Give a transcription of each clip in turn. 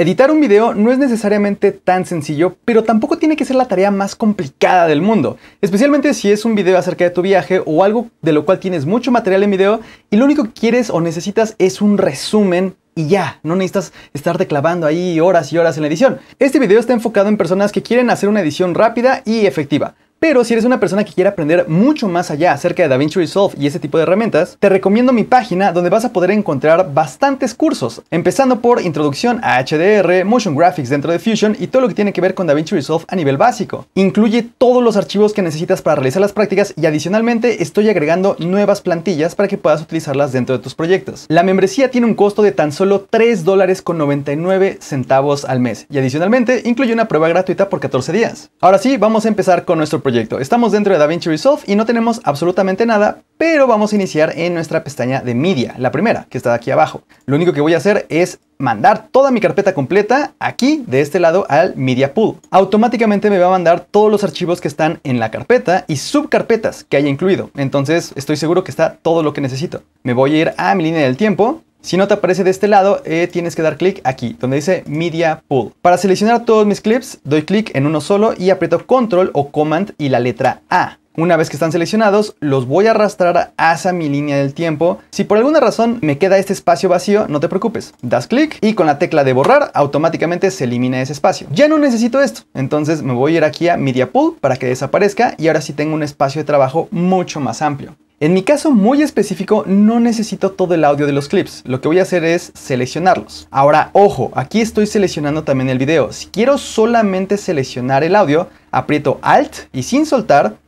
Editar un video no es necesariamente tan sencillo, pero tampoco tiene que ser la tarea más complicada del mundo, especialmente si es un video acerca de tu viaje o algo de lo cual tienes mucho material en video y lo único que quieres o necesitas es un resumen y ya, no necesitas estarte clavando ahí horas y horas en la edición. Este video está enfocado en personas que quieren hacer una edición rápida y efectiva. Pero si eres una persona que quiere aprender mucho más allá acerca de DaVinci Resolve y ese tipo de herramientas, te recomiendo mi página donde vas a poder encontrar bastantes cursos, empezando por introducción a HDR, motion graphics dentro de Fusion y todo lo que tiene que ver con DaVinci Resolve a nivel básico. Incluye todos los archivos que necesitas para realizar las prácticas y adicionalmente estoy agregando nuevas plantillas para que puedas utilizarlas dentro de tus proyectos. La membresía tiene un costo de tan solo 3 dólares con 99 centavos al mes y adicionalmente incluye una prueba gratuita por 14 días. Ahora sí, vamos a empezar con nuestro proyecto Estamos dentro de DaVinci Resolve y no tenemos absolutamente nada, pero vamos a iniciar en nuestra pestaña de Media, la primera, que está aquí abajo. Lo único que voy a hacer es mandar toda mi carpeta completa aquí de este lado al Media Pool. Automáticamente me va a mandar todos los archivos que están en la carpeta y subcarpetas que haya incluido. Entonces estoy seguro que está todo lo que necesito. Me voy a ir a mi línea del tiempo si no te aparece de este lado, eh, tienes que dar clic aquí, donde dice Media Pool. Para seleccionar todos mis clips, doy clic en uno solo y aprieto Control o Command y la letra A. Una vez que están seleccionados, los voy a arrastrar hacia mi línea del tiempo. Si por alguna razón me queda este espacio vacío, no te preocupes. Das clic y con la tecla de borrar automáticamente se elimina ese espacio. Ya no necesito esto, entonces me voy a ir aquí a Media Pool para que desaparezca y ahora sí tengo un espacio de trabajo mucho más amplio. En mi caso muy específico no necesito todo el audio de los clips, lo que voy a hacer es seleccionarlos. Ahora, ojo, aquí estoy seleccionando también el video. Si quiero solamente seleccionar el audio, aprieto Alt y sin soltar,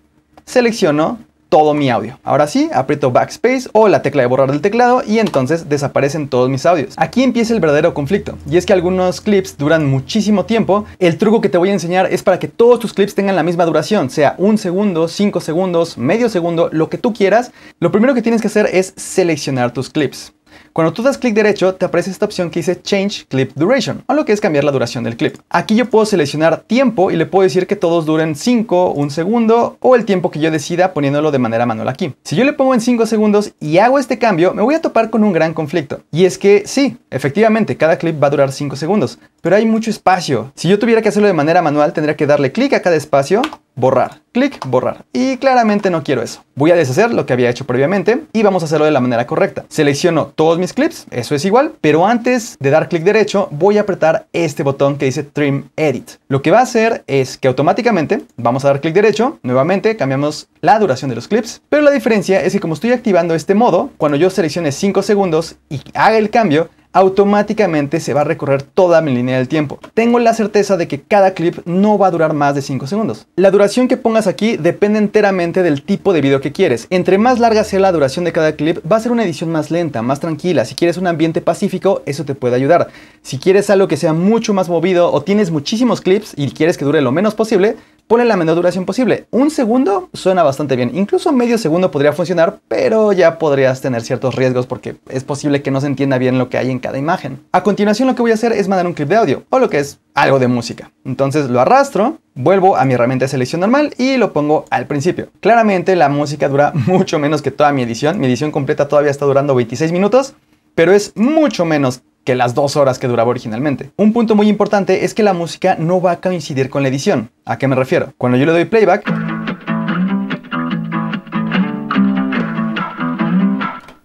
selecciono todo mi audio. Ahora sí, aprieto backspace o la tecla de borrar del teclado y entonces desaparecen todos mis audios. Aquí empieza el verdadero conflicto y es que algunos clips duran muchísimo tiempo. El truco que te voy a enseñar es para que todos tus clips tengan la misma duración, sea un segundo, cinco segundos, medio segundo, lo que tú quieras. Lo primero que tienes que hacer es seleccionar tus clips. Cuando tú das clic derecho, te aparece esta opción que dice Change Clip Duration, o lo que es cambiar la duración del clip. Aquí yo puedo seleccionar tiempo y le puedo decir que todos duren 5, 1 segundo o el tiempo que yo decida poniéndolo de manera manual aquí. Si yo le pongo en 5 segundos y hago este cambio, me voy a topar con un gran conflicto. Y es que sí, efectivamente, cada clip va a durar 5 segundos, pero hay mucho espacio. Si yo tuviera que hacerlo de manera manual, tendría que darle clic a cada espacio borrar, clic, borrar. Y claramente no quiero eso. Voy a deshacer lo que había hecho previamente y vamos a hacerlo de la manera correcta. Selecciono todos mis clips, eso es igual, pero antes de dar clic derecho voy a apretar este botón que dice Trim Edit. Lo que va a hacer es que automáticamente vamos a dar clic derecho, nuevamente cambiamos la duración de los clips, pero la diferencia es que como estoy activando este modo, cuando yo seleccione 5 segundos y haga el cambio, automáticamente se va a recorrer toda mi línea del tiempo. Tengo la certeza de que cada clip no va a durar más de 5 segundos. La duración que pongas aquí depende enteramente del tipo de video que quieres. Entre más larga sea la duración de cada clip, va a ser una edición más lenta, más tranquila. Si quieres un ambiente pacífico, eso te puede ayudar. Si quieres algo que sea mucho más movido o tienes muchísimos clips y quieres que dure lo menos posible, ponle la menor duración posible. Un segundo suena bastante bien. Incluso medio segundo podría funcionar, pero ya podrías tener ciertos riesgos porque es posible que no se entienda bien lo que hay en cada imagen. A continuación lo que voy a hacer es mandar un clip de audio, o lo que es algo de música. Entonces lo arrastro, vuelvo a mi herramienta de selección normal y lo pongo al principio. Claramente la música dura mucho menos que toda mi edición. Mi edición completa todavía está durando 26 minutos, pero es mucho menos que las dos horas que duraba originalmente. Un punto muy importante es que la música no va a coincidir con la edición. ¿A qué me refiero? Cuando yo le doy playback,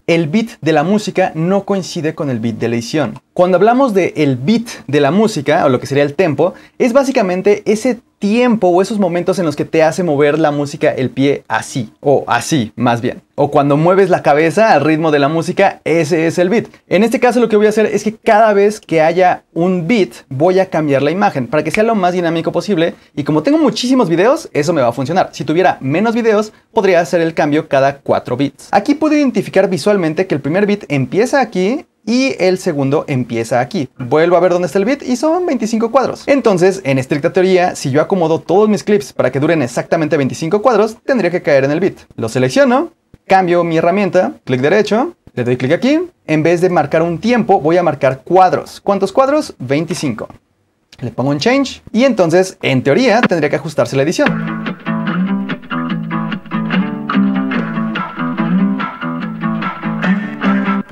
el beat de la música no coincide con el beat de la edición. Cuando hablamos de el beat de la música, o lo que sería el tempo, es básicamente ese tiempo o esos momentos en los que te hace mover la música el pie así, o así más bien. O cuando mueves la cabeza al ritmo de la música, ese es el beat. En este caso lo que voy a hacer es que cada vez que haya un beat voy a cambiar la imagen para que sea lo más dinámico posible y como tengo muchísimos videos, eso me va a funcionar. Si tuviera menos videos, podría hacer el cambio cada 4 bits. Aquí puedo identificar visualmente que el primer beat empieza aquí y el segundo empieza aquí. Vuelvo a ver dónde está el bit y son 25 cuadros. Entonces, en estricta teoría, si yo acomodo todos mis clips para que duren exactamente 25 cuadros, tendría que caer en el bit. Lo selecciono, cambio mi herramienta, clic derecho, le doy clic aquí. En vez de marcar un tiempo, voy a marcar cuadros. ¿Cuántos cuadros? 25. Le pongo un change y entonces, en teoría, tendría que ajustarse la edición.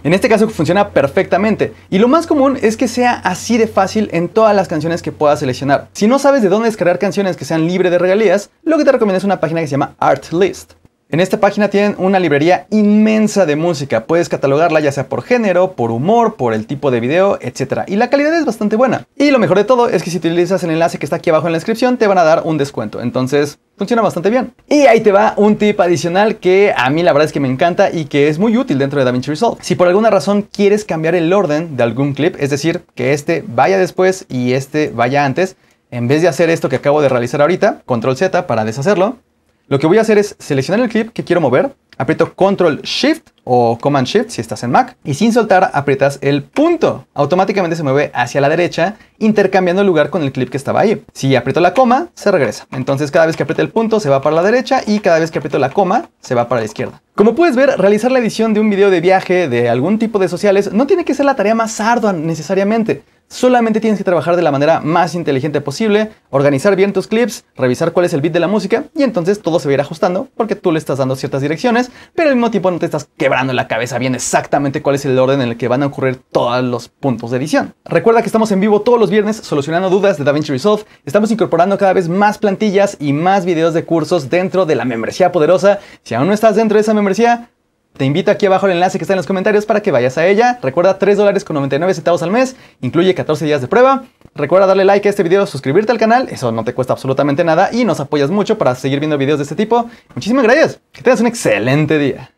En este caso funciona perfectamente y lo más común es que sea así de fácil en todas las canciones que puedas seleccionar. Si no sabes de dónde descargar canciones que sean libre de regalías, lo que te recomiendo es una página que se llama Artlist. En esta página tienen una librería inmensa de música, puedes catalogarla ya sea por género, por humor, por el tipo de video, etc. Y la calidad es bastante buena. Y lo mejor de todo es que si utilizas el enlace que está aquí abajo en la descripción te van a dar un descuento, entonces funciona bastante bien. Y ahí te va un tip adicional que a mí la verdad es que me encanta y que es muy útil dentro de DaVinci Resolve. Si por alguna razón quieres cambiar el orden de algún clip, es decir, que este vaya después y este vaya antes, en vez de hacer esto que acabo de realizar ahorita, control Z para deshacerlo, lo que voy a hacer es seleccionar el clip que quiero mover, aprieto control shift o Command Shift si estás en Mac. Y sin soltar aprietas el punto. Automáticamente se mueve hacia la derecha, intercambiando el lugar con el clip que estaba ahí. Si aprieto la coma, se regresa. Entonces cada vez que aprieto el punto se va para la derecha y cada vez que aprieto la coma se va para la izquierda. Como puedes ver, realizar la edición de un video de viaje de algún tipo de sociales no tiene que ser la tarea más ardua necesariamente. Solamente tienes que trabajar de la manera más inteligente posible, organizar bien tus clips, revisar cuál es el beat de la música y entonces todo se va a ir ajustando porque tú le estás dando ciertas direcciones, pero al mismo tiempo no te estás quebrando la cabeza bien exactamente cuál es el orden en el que van a ocurrir todos los puntos de edición. Recuerda que estamos en vivo todos los viernes solucionando dudas de DaVinci Resolve, estamos incorporando cada vez más plantillas y más videos de cursos dentro de la membresía poderosa. Si aún no estás dentro de esa membresía, te invito aquí abajo el enlace que está en los comentarios para que vayas a ella. Recuerda 3 dólares con 99 centavos al mes, incluye 14 días de prueba. Recuerda darle like a este video, suscribirte al canal, eso no te cuesta absolutamente nada y nos apoyas mucho para seguir viendo videos de este tipo. Muchísimas gracias, que tengas un excelente día.